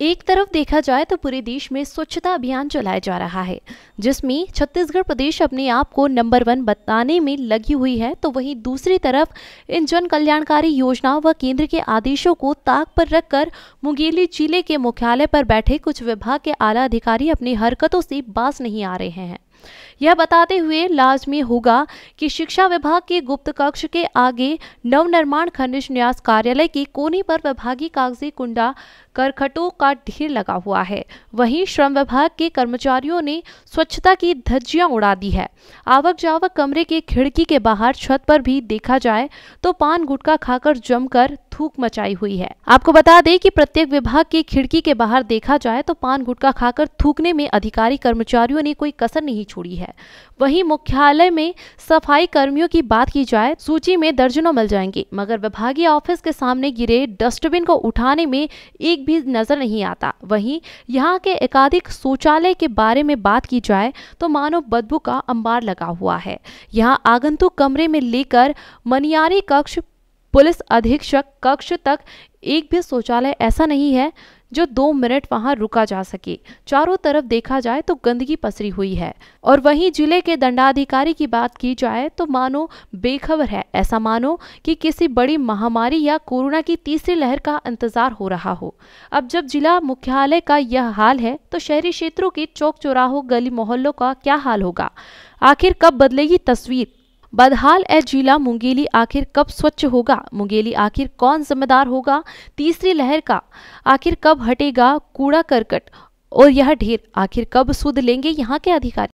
एक तरफ देखा जाए तो पूरे देश में स्वच्छता अभियान चलाया जा रहा है जिसमें छत्तीसगढ़ प्रदेश अपने आप को नंबर वन बताने में लगी हुई है तो वहीं दूसरी तरफ इन जन कल्याणकारी योजनाओं व केंद्र के आदेशों को ताक पर रखकर मुंगेली जिले के मुख्यालय पर बैठे कुछ विभाग के आला अधिकारी अपनी हरकतों से बास नहीं आ रहे हैं यह बताते हुए लाजमी होगा कि शिक्षा विभाग के गुप्त कक्ष के आगे नवनिर्माण खनिज न्यास कार्यालय के कोने पर विभागीय कागजी कुंडा करखटों का ढेर लगा हुआ है वहीं श्रम विभाग के कर्मचारियों ने स्वच्छता की धज्जियां उड़ा दी है आवक जावक कमरे के खिड़की के बाहर छत पर भी देखा जाए तो पान गुटखा खाकर जमकर धूक मचाई हुई है आपको बता दें कि प्रत्येक विभाग की खिड़की के बाहर देखा जाए तो पान गुटखा खाकर थूकने में अधिकारी कर्मचारियों ने कोई कसर नहीं छोड़ी है वहीं मुख्यालय में सफाई कर्मियों की बात की जाए सूची में दर्जनों मिल जाएंगे मगर विभागीय ऑफिस के सामने गिरे डस्टबिन को उठाने में एक भी नजर नहीं आता वही यहाँ के एकाधिक शौचालय के बारे में बात की जाए तो मानव बदबू का अंबार लगा हुआ है यहाँ आगंतुक कमरे में लेकर मनियारी कक्ष पुलिस अधीक्षक कक्ष तक एक भी शौचालय ऐसा नहीं है जो दो मिनट वहां रुका जा सके चारों तरफ देखा जाए तो गंदगी पसरी हुई है और वहीं जिले के दंडाधिकारी की बात की जाए तो मानो बेखबर है ऐसा मानो कि किसी बड़ी महामारी या कोरोना की तीसरी लहर का इंतजार हो रहा हो अब जब जिला मुख्यालय का यह हाल है तो शहरी क्षेत्रों के चौक चौराहों गली मोहल्लों का क्या हाल होगा आखिर कब बदलेगी तस्वीर बदहाल ए जिला मुंगेली आखिर कब स्वच्छ होगा मुंगेली आखिर कौन जिम्मेदार होगा तीसरी लहर का आखिर कब हटेगा कूड़ा करकट और यह ढेर आखिर कब सुध लेंगे यहाँ के अधिकारी